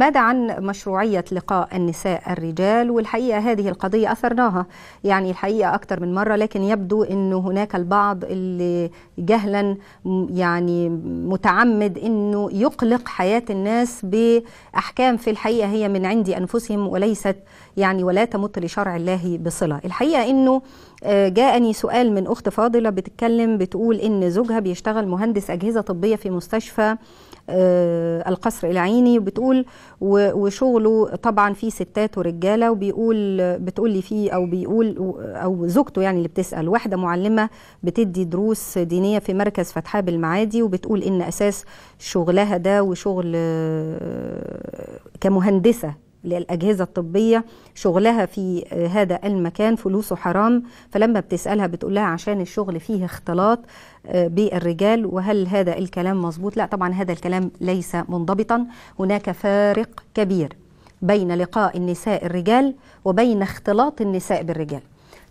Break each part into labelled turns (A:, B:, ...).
A: ماذا عن مشروعية لقاء النساء الرجال والحقيقة هذه القضية أثرناها يعني الحقيقة أكثر من مرة لكن يبدو أنه هناك البعض اللي جهلا يعني متعمد أنه يقلق حياة الناس بأحكام في الحقيقة هي من عند أنفسهم وليست يعني ولا تمت لشرع الله بصلة الحقيقة أنه آه، جاءني سؤال من أخت فاضلة بتتكلم بتقول إن زوجها بيشتغل مهندس أجهزة طبية في مستشفى آه، القصر العيني وبتقول وشغله طبعا في ستات ورجاله وبيقول بتقول لي فيه او بيقول او زوجته يعني اللي بتسال واحده معلمه بتدي دروس دينيه في مركز فتحاه بالمعادي وبتقول ان اساس شغلها ده وشغل آه، كمهندسه للأجهزة الطبية شغلها في آه، هذا المكان فلوسه حرام فلما بتسألها بتقول لها عشان الشغل فيه اختلاط آه، بالرجال وهل هذا الكلام مظبوط لا طبعا هذا الكلام ليس منضبطا هناك فارق كبير بين لقاء النساء الرجال وبين اختلاط النساء بالرجال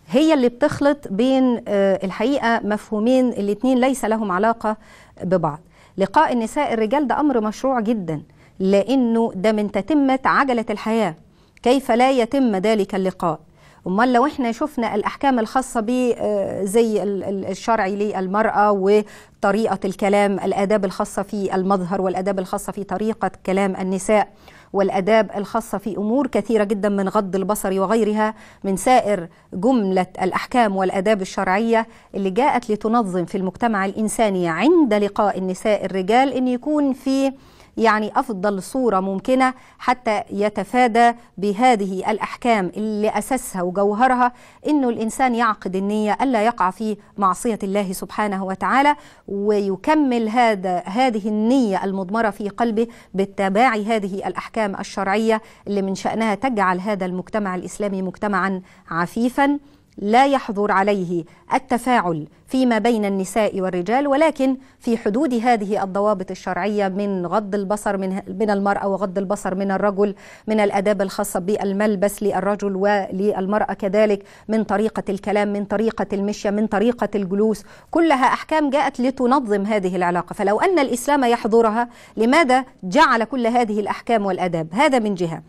A: هي اللي بتخلط بين آه، الحقيقة مفهومين الاثنين ليس لهم علاقة ببعض لقاء النساء الرجال ده أمر مشروع جداً لأنه ده من تتمة عجلة الحياة كيف لا يتم ذلك اللقاء امال لو احنا شفنا الاحكام الخاصه ب آه، زي الشرعي للمراه وطريقه الكلام الاداب الخاصه في المظهر والاداب الخاصه في طريقه كلام النساء والاداب الخاصه في امور كثيره جدا من غض البصر وغيرها من سائر جمله الاحكام والاداب الشرعيه اللي جاءت لتنظم في المجتمع الانساني عند لقاء النساء الرجال ان يكون في يعني أفضل صورة ممكنة حتى يتفادى بهذه الأحكام اللي أساسها وجوهرها أنه الإنسان يعقد النية ألا يقع في معصية الله سبحانه وتعالى ويكمل هذا هذه النية المضمرة في قلبه باتباع هذه الأحكام الشرعية اللي من شأنها تجعل هذا المجتمع الإسلامي مجتمعا عفيفا لا يحظر عليه التفاعل فيما بين النساء والرجال ولكن في حدود هذه الضوابط الشرعية من غض البصر من, من المرأة وغض البصر من الرجل من الأداب الخاصة بالملبس للرجل وللمرأة كذلك من طريقة الكلام من طريقة المشية من طريقة الجلوس كلها أحكام جاءت لتنظم هذه العلاقة فلو أن الإسلام يحظرها لماذا جعل كل هذه الأحكام والأداب هذا من جهة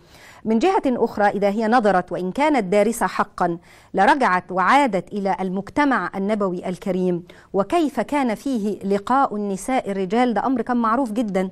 A: من جهة أخرى إذا هي نظرت وإن كانت دارسة حقا لرجعت وعادت إلى المجتمع النبوي الكريم وكيف كان فيه لقاء النساء الرجال ده أمر كان معروف جدا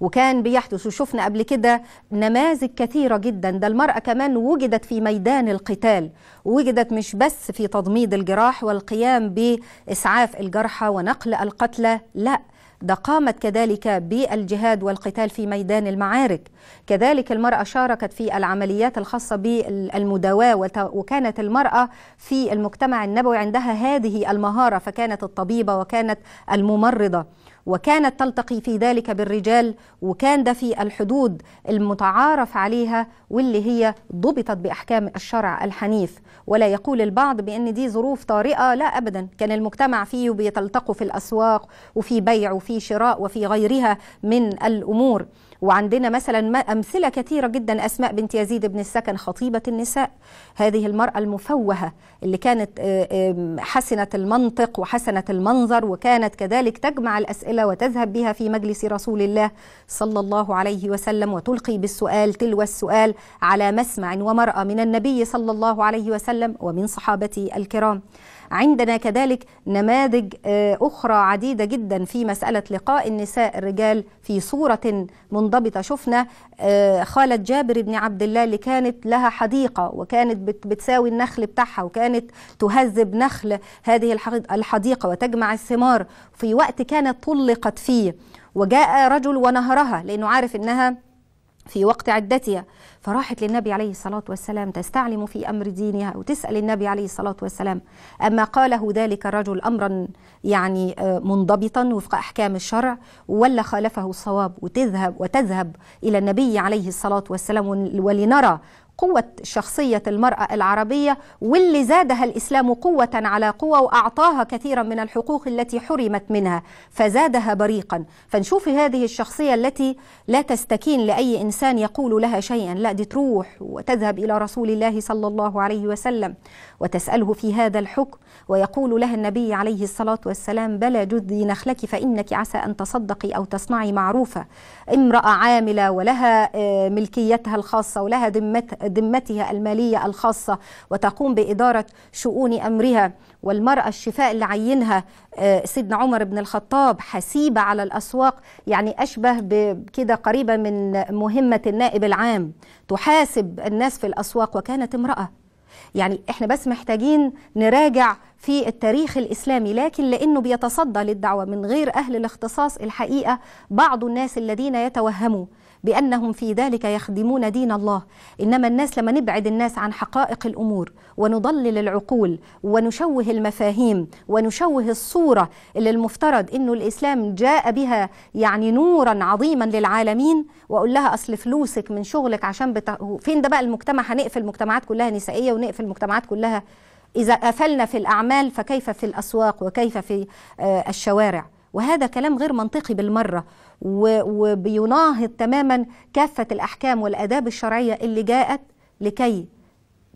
A: وكان بيحدث وشفنا قبل كده نماذج كثيرة جدا ده المرأة كمان وجدت في ميدان القتال وجدت مش بس في تضميد الجراح والقيام بإسعاف الجرحى ونقل القتلى لا ده قامت كذلك بالجهاد والقتال في ميدان المعارك كذلك المرأة شاركت في العمليات الخاصة بالمداواة وكانت المرأة في المجتمع النبوي عندها هذه المهارة فكانت الطبيبة وكانت الممرضة وكانت تلتقي في ذلك بالرجال وكان ده في الحدود المتعارف عليها واللي هي ضبطت بأحكام الشرع الحنيف ولا يقول البعض بأن دي ظروف طارئة لا أبدا كان المجتمع فيه بيتلتقوا في الأسواق وفي بيع وفي شراء وفي غيرها من الأمور وعندنا مثلا أمثلة كثيرة جدا أسماء بنت يزيد بن السكن خطيبة النساء هذه المرأة المفوهة اللي كانت آه، حسنة المنطق وحسنة المنظر وكانت كذلك تجمع الأسئلة وتذهب بها في مجلس رسول الله صلى الله عليه وسلم وتلقي بالسؤال تلو السؤال على مسمع ومرأة من النبي صلى الله عليه وسلم ومن صحابته الكرام عندنا كذلك نماذج آه، أخرى عديدة جدا في مسألة لقاء النساء الرجال في صورة منضبطة شفنا آه، خالة جابر بن عبد الله اللي كانت لها حديقة وكانت بتساوي النخل بتاعها وكانت تهذب نخل هذه الحديقة وتجمع الثمار في وقت كانت طلقت فيه وجاء رجل ونهرها لأنه عارف أنها في وقت عدتها فراحت للنبي عليه الصلاة والسلام تستعلم في أمر دينها وتسأل النبي عليه الصلاة والسلام أما قاله ذلك الرجل أمرا يعني آه، منضبطا وفق أحكام الشرع ولا خالفه الصواب وتذهب وتذهب إلى النبي عليه الصلاة والسلام ولنرى قوة شخصية المرأة العربية واللي زادها الإسلام قوة على قوة وأعطاها كثيرا من الحقوق التي حرمت منها فزادها بريقا فنشوف هذه الشخصية التي لا تستكين لأي إنسان يقول لها شيئا لا دي تروح وتذهب إلى رسول الله صلى الله عليه وسلم وتسأله في هذا الحكم ويقول لها النبي عليه الصلاة والسلام بلى جذي نخلك فإنك عسى أن تصدقي أو تصنعي معروفة امرأة عاملة ولها آه، ملكيتها الخاصة ولها ذمتها ذمتها المالية الخاصة وتقوم بإدارة شؤون أمرها والمرأة الشفاء اللي عينها آه، سيدنا عمر بن الخطاب حسيبة على الأسواق يعني أشبه بكده قريبة من مهمة النائب العام تحاسب الناس في الأسواق وكانت امرأة يعني احنا بس محتاجين نراجع في التاريخ الاسلامي لكن لانه بيتصدى للدعوه من غير اهل الاختصاص الحقيقه بعض الناس الذين يتوهموا بأنهم في ذلك يخدمون دين الله إنما الناس لما نبعد الناس عن حقائق الأمور ونضلل العقول ونشوه المفاهيم ونشوه الصورة اللي المفترض إنه الإسلام جاء بها يعني نورا عظيما للعالمين وأقول لها أصل فلوسك من شغلك عشان بتا... فين ده بقى المجتمع هنقفل مجتمعات كلها نسائية ونقفل مجتمعات كلها إذا قفلنا في الأعمال فكيف في الأسواق وكيف في آه، الشوارع وهذا كلام غير منطقي بالمرة وبيناهض تماما كافة الأحكام والأداب الشرعية اللي جاءت لكي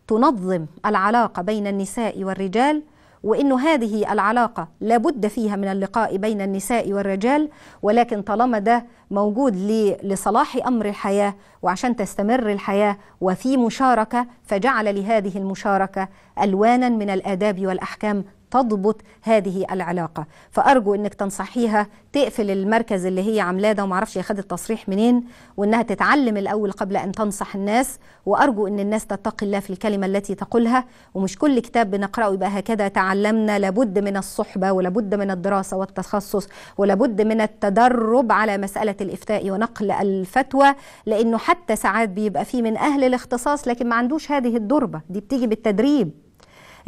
A: تنظم العلاقة بين النساء والرجال وانه هذه العلاقه لابد فيها من اللقاء بين النساء والرجال ولكن طالما ده موجود لصلاح امر الحياه وعشان تستمر الحياه وفي مشاركه فجعل لهذه المشاركه الوانا من الاداب والاحكام تضبط هذه العلاقة فأرجو أنك تنصحيها تقفل المركز اللي هي عاملاه ده ومعرفش هي خدت التصريح منين وأنها تتعلم الأول قبل أن تنصح الناس وأرجو أن الناس تتقي الله في الكلمة التي تقولها ومش كل كتاب بنقرأه يبقى هكذا تعلمنا لابد من الصحبة ولابد من الدراسة والتخصص ولابد من التدرب على مسألة الإفتاء ونقل الفتوى لأنه حتى ساعات بيبقى فيه من أهل الاختصاص لكن ما عندوش هذه الدربة دي بتيجي بالتدريب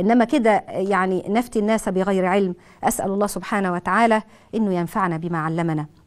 A: إنما كده يعني نفتي الناس بغير علم أسأل الله سبحانه وتعالى أنه ينفعنا بما علمنا